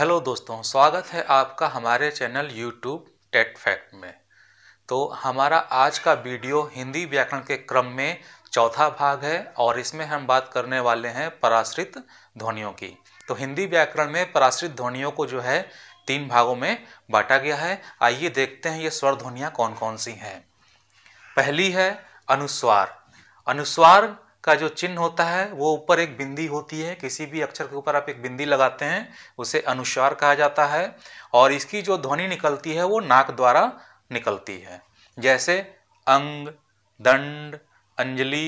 hello दोस्तों स्वागत है आपका हमारे चैनल यूट्यूब टेट फैक्ट में तो हमारा आज का वीडियो हिंदी व्याकरण के क्रम में चौथा भाग है और इसमें हम बात करने वाले हैं पराश्रित ध्वनियों की तो हिंदी व्याकरण में पराश्रित ध्वनियों को जो है तीन भागों में बांटा गया है आइए देखते हैं ये स्वर ध्वनियाँ कौन कौन सी हैं पहली है अनुस्वार अनुस्वार का जो चिन्ह होता है वो ऊपर एक बिंदी होती है किसी भी अक्षर के ऊपर आप एक बिंदी लगाते हैं उसे अनुस्वार कहा जाता है और इसकी जो ध्वनि निकलती है वो नाक द्वारा निकलती है जैसे अंग दंड अंजलि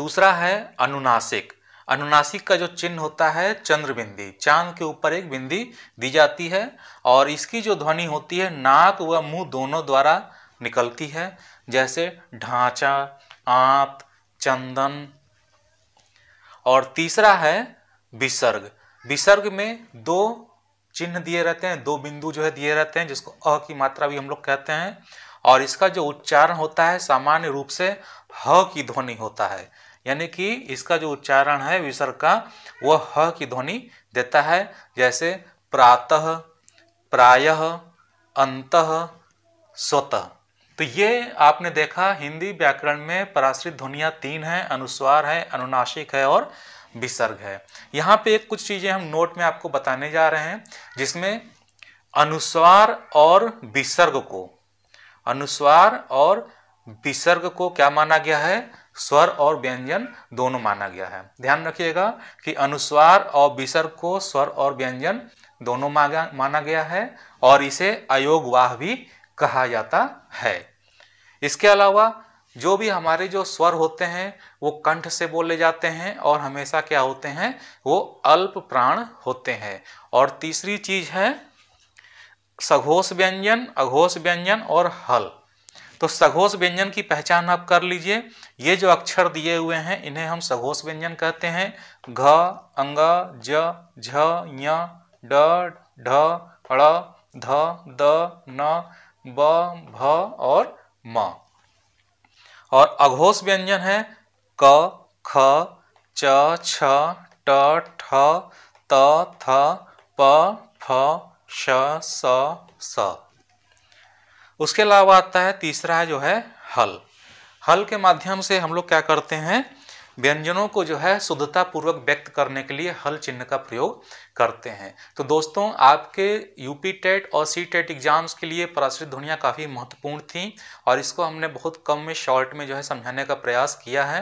दूसरा है अनुनासिक अनुनासिक का जो चिन्ह होता है चंद्र बिंदी चांद के ऊपर एक बिंदी दी जाती है और इसकी जो ध्वनि होती है नाक व मुंह दोनों द्वारा निकलती है जैसे ढांचा आंत चंदन और तीसरा है विसर्ग विसर्ग में दो चिन्ह दिए रहते हैं दो बिंदु जो है दिए रहते हैं जिसको अ की मात्रा भी हम लोग कहते हैं और इसका जो उच्चारण होता है सामान्य रूप से ह की ध्वनि होता है यानी कि इसका जो उच्चारण है विसर्ग का वह ह की ध्वनि देता है जैसे प्रातः प्रायः अंत स्वतः तो ये आपने देखा हिंदी व्याकरण में पराश्रित ध्वनियाँ तीन हैं अनुस्वार है अनुनाशिक है और विसर्ग है यहाँ पे कुछ चीज़ें हम नोट में आपको बताने जा रहे हैं जिसमें अनुस्वार और विसर्ग को अनुस्वार और विसर्ग को क्या माना गया है स्वर और व्यंजन दोनों माना गया है ध्यान रखिएगा कि अनुस्वार और विसर्ग को स्वर और व्यंजन दोनों माना गया है और इसे अयोगवाह भी कहा जाता है इसके अलावा जो भी हमारे जो स्वर होते हैं वो कंठ से बोले जाते हैं और हमेशा क्या होते हैं वो अल्प प्राण होते हैं और तीसरी चीज़ है सघोष व्यंजन अघोष व्यंजन और हल तो सघोष व्यंजन की पहचान आप कर लीजिए ये जो अक्षर दिए हुए हैं इन्हें हम सघोष व्यंजन कहते हैं घ अंग ज झ य ड ढ ध द न ब भ और म और अघोष व्यंजन है क ख च छ ट ठ त थ प फ श स स उसके अलावा आता है तीसरा है जो है हल हल के माध्यम से हम लोग क्या करते हैं व्यंजनों को जो है शुद्धता पूर्वक व्यक्त करने के लिए हल चिन्ह का प्रयोग करते हैं तो दोस्तों आपके यूपी टेट और सी टेट एग्जाम्स के लिए पराश्रित ध्वनियाँ काफ़ी महत्वपूर्ण थी और इसको हमने बहुत कम में शॉर्ट में जो है समझाने का प्रयास किया है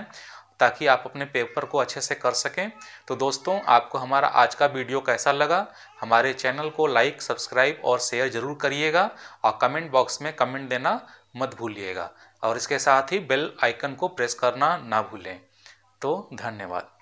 ताकि आप अपने पेपर को अच्छे से कर सकें तो दोस्तों आपको हमारा आज का वीडियो कैसा लगा हमारे चैनल को लाइक सब्सक्राइब और शेयर ज़रूर करिएगा और कमेंट बॉक्स में कमेंट देना मत भूलिएगा और इसके साथ ही बेल आइकन को प्रेस करना ना भूलें तो धन्यवाद